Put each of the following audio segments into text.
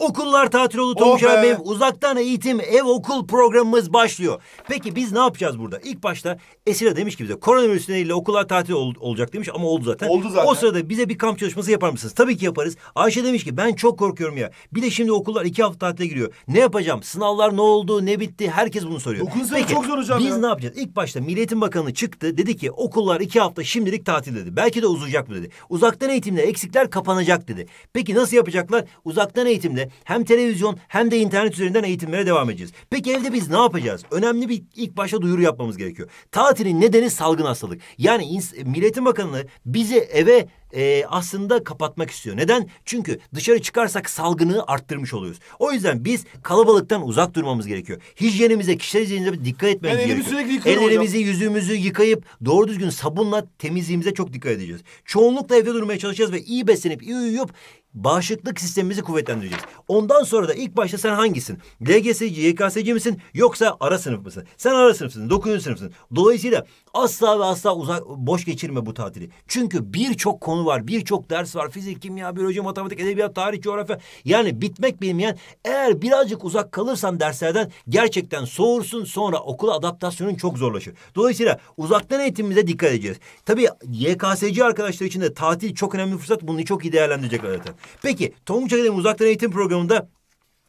Okullar tatil oldu Tomuş oh abi. Uzaktan eğitim ev okul programımız başlıyor. Peki biz ne yapacağız burada? İlk başta Esira demiş ki bize koronavirüs nedeniyle okullar tatil ol, olacak demiş ama oldu zaten. Oldu zaten. O sırada bize bir kamp çalışması yapar mısınız? Tabii ki yaparız. Ayşe demiş ki ben çok korkuyorum ya. Bir de şimdi okullar iki hafta tatile giriyor. Ne yapacağım? Sınavlar ne oldu? Ne bitti? Herkes bunu soruyor. Okul sınavı çok zor hocam Biz ya. ne yapacağız? İlk başta Milliyetin Bakanı çıktı. Dedi ki okullar iki hafta şimdilik tatil dedi. Belki de uzayacak mı dedi. Uzaktan eğitimde eksikler kapanacak dedi. Peki nasıl yapacaklar? Uzaktan eğitimde hem televizyon hem de internet üzerinden eğitimlere devam edeceğiz. Peki evde biz ne yapacağız? Önemli bir ilk başta duyuru yapmamız gerekiyor. Tatilin nedeni salgın hastalık. Yani Milli Eğitim Bakanlığı bizi eve e, aslında kapatmak istiyor. Neden? Çünkü dışarı çıkarsak salgını arttırmış oluyoruz. O yüzden biz kalabalıktan uzak durmamız gerekiyor. Hijyenimize, kişisel hijyenimize dikkat etmemiz yani gerekiyor. Sürekli Ellerimizi, hocam. yüzümüzü yıkayıp doğru düzgün sabunla temizliğimize çok dikkat edeceğiz. Çoğunlukla evde durmaya çalışacağız ve iyi beslenip, iyi uyuyup bağışıklık sistemimizi kuvvetlendireceğiz. Ondan sonra da ilk başta sen hangisin? LGS'ci, YKS'ci misin yoksa ara sınıf mısın? Sen ara sınıfsın, dokuzuncu sınıfsın. Dolayısıyla asla ve asla uzak, boş geçirme bu tatili. Çünkü birçok konu konu var. Birçok ders var. Fizik, kimya, biyoloji, matematik, edebiyat, tarih, coğrafya. Yani bitmek bilmeyen eğer birazcık uzak kalırsan derslerden gerçekten soğursun. Sonra okula adaptasyonun çok zorlaşır. Dolayısıyla uzaktan eğitimimize dikkat edeceğiz. Tabii YKSC arkadaşlar için de tatil çok önemli fırsat. Bunu çok iyi değerlendirecekler zaten. Peki Tonguç Akademi Uzaktan Eğitim Programı'nda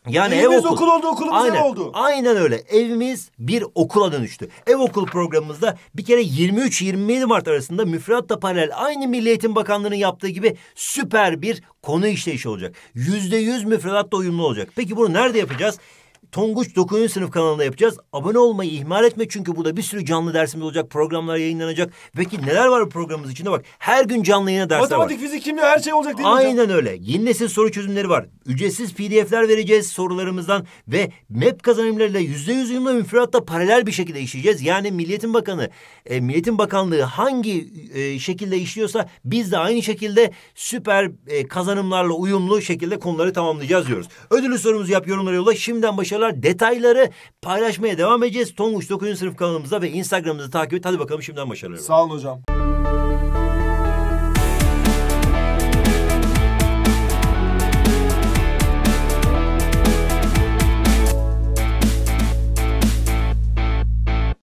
yani Evimiz ev okul. okul oldu, okulumuz aynen, ev oldu. Aynen öyle. Evimiz bir okula dönüştü. Ev okul programımızda bir kere 23-27 Mart arasında müfredatla paralel aynı Milli Eğitim Bakanlığı'nın yaptığı gibi süper bir konu işleyişi olacak. Yüzde yüz müfredatla uyumlu olacak. Peki bunu nerede yapacağız? Tonguç 9. sınıf kanalında yapacağız. Abone olmayı ihmal etme çünkü burada bir sürü canlı dersimiz olacak. Programlar yayınlanacak. Peki neler var bu programımız içinde bak. Her gün canlı yayına dersler Matematik, var. Matematik, fizik, kimya her şey olacak değil mi Aynen öyle. Yeni nesil soru çözümleri var. Ücretsiz pdf'ler vereceğiz sorularımızdan ve MEP kazanımlarıyla yüzde yüz uyumlu müfredatta paralel bir şekilde işleyeceğiz. Yani Milliyetin Bakanı, e, Milliyetin Bakanlığı hangi e, şekilde işliyorsa biz de aynı şekilde süper e, kazanımlarla uyumlu şekilde konuları tamamlayacağız diyoruz. Ödülü sorumuzu yap yorumlara yolla. Şimdiden başı başarılar. Detayları paylaşmaya devam edeceğiz. Tonguç 9. sınıf kanalımızda ve Instagram'ımızda takip et. Hadi bakalım şimdiden başarılar. Sağ olun hocam.